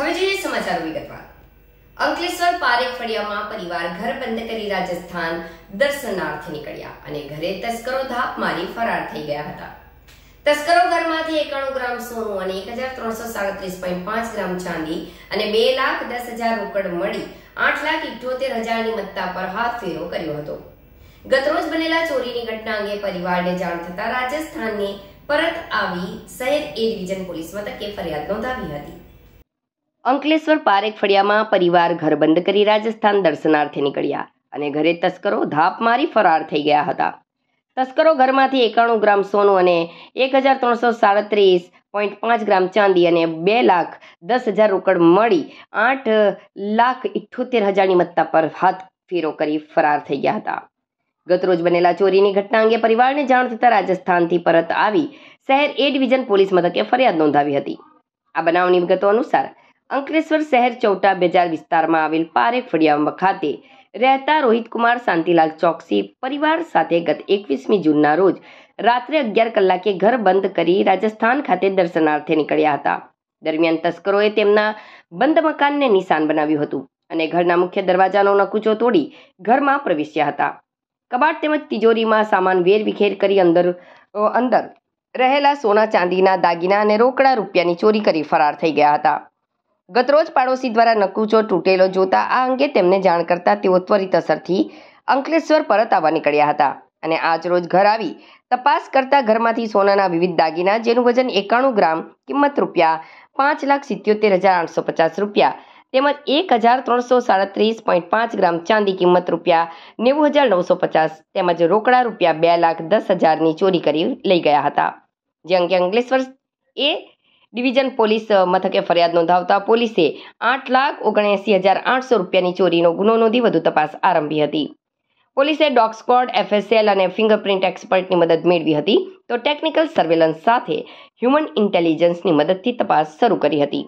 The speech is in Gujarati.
હવે જોઈએ સમાચારો વિગતવાર અંકલેશ્વર પારેખ ફળિયામાં પરિવાર ઘર બંધ કરી રાજસ્થાન દર્શનાર્થે નીકળ્યા અને ઘરે તસ્કરો ધાપ મારી ફરાર થઈ ગયા હતા તસ્કરો ઘરમાંથી એકાણું ગ્રામ સોનું અને એક હજાર ત્રણસો સાડત્રીસ પોઈન્ટ પાંચ ગ્રામ ચાંદી અને બે લાખ દસ હજાર રોકડ મળી આઠ લાખ ઇઠ્યોતેર હજારની મત્તા પર હાથ ફેરો કર્યો હતો ગતરોજ બનેલા ચોરીની ઘટના અંગે પરિવારને જાણ થતા રાજસ્થાનની પરત આવી શહેર એ ડિવિઝન પોલીસ મથકે ફરિયાદ નોંધાવી હતી અંકલેશ્વર પારેખ ફળિયામાં પરિવાર ઘર બંધ કરી રાજસ્થાન દર્શનાર્થે નીકળ્યા અને ઘરે તસ્કરો ધાપ મારી ફરાર થઈ ગયા હતા તસ્કરો ઘરમાંથી એકાણું ગ્રામ સોનું અને એક હજાર ત્રણસો સાડત્રીસ પોઈન્ટ પાંચ ગ્રામ ચાંદી અને બે લાખ દસ હજાર રોકડ મળી આઠ લાખ ઇઠ્યોતેર હજારની મત્તા પર હાથ ફેરો કરી ફરાર થઈ ગયા હતા ગતરોજ બનેલા ચોરીની ઘટના અંગે પરિવારને જાણ થતાં રાજસ્થાનથી પરત આવી શહેર એ ડિવિઝન પોલીસ મથકે ફરિયાદ નોંધાવી હતી આ બનાવની વિગતો અનુસાર અંકલેશ્વર શહેર ચૌટા બજાર વિસ્તારમાં આવેલ પારે ફળિયામાં ખાતે રહેતા રોહિતકુમાર શાંતિલાલ ચોકસી પરિવાર સાથે ગત એકવીસમી જૂનના રોજ રાત્રે અગિયાર કલાકે ઘર બંધ કરી રાજસ્થાન ખાતે દર્શનાર્થે નીકળ્યા હતા દરમિયાન તસ્કરોએ તેમના બંધ મકાનને નિશાન બનાવ્યું હતું અને ઘરના મુખ્ય દરવાજાનો નકુચો તોડી ઘરમાં પ્રવેશ્યા હતા કબાટ તેમજ તિજોરીમાં સામાન વેરવિખેર કરી અંદર અંદર રહેલા સોના ચાંદીના દાગીના અને રોકડા રૂપિયાની ચોરી કરી ફરાર થઈ ગયા હતા ગતરોજ પાડોશી દ્વારા નકુચો તૂટેલો જોતા આ અંગે તેમને જાણ કરતા તેઓ ત્વરિત અસરથી અંકલેશ્વર પરત આવવા નીકળ્યા હતા અને આજ રોજ ઘર આવી તપાસ કરતા ઘરમાંથી સોનાના વિવિધ દાગીના જેનું વજન એકાણું ગ્રામ કિંમત રૂપિયા પાંચ લાખ સિત્યોતેર હજાર આઠસો પચાસ રૂપિયા તેમજ એક હજાર ત્રણસો સાડત્રીસ પોઈન્ટ પાંચ ગ્રામ ચાંદી કિંમત રૂપિયા નેવું હજાર નવસો પચાસ તેમજ રોકડા રૂપિયા બે લાખ દસ હજારની ચોરી કરી લઈ ગયા હતા જે અંગે અંકલેશ્વર એ ડિવિઝન પોલીસ મથકે ફરિયાદ નોંધાવતા પોલીસે આઠ લાખ ઓગણએંસી હજાર આઠસો રૂપિયાની ચોરીનો ગુનો નોંધી વધુ તપાસ આરંભી હતી પોલીસે ડોગ સ્કોડ એફએસએલ અને ફિંગરપ્રિન્ટ એક્સપર્ટની મદદ મેળવી હતી તો ટેકનિકલ સર્વેલન્સ સાથે હ્યુમન ઇન્ટેલિજન્સની મદદથી તપાસ શરૂ કરી હતી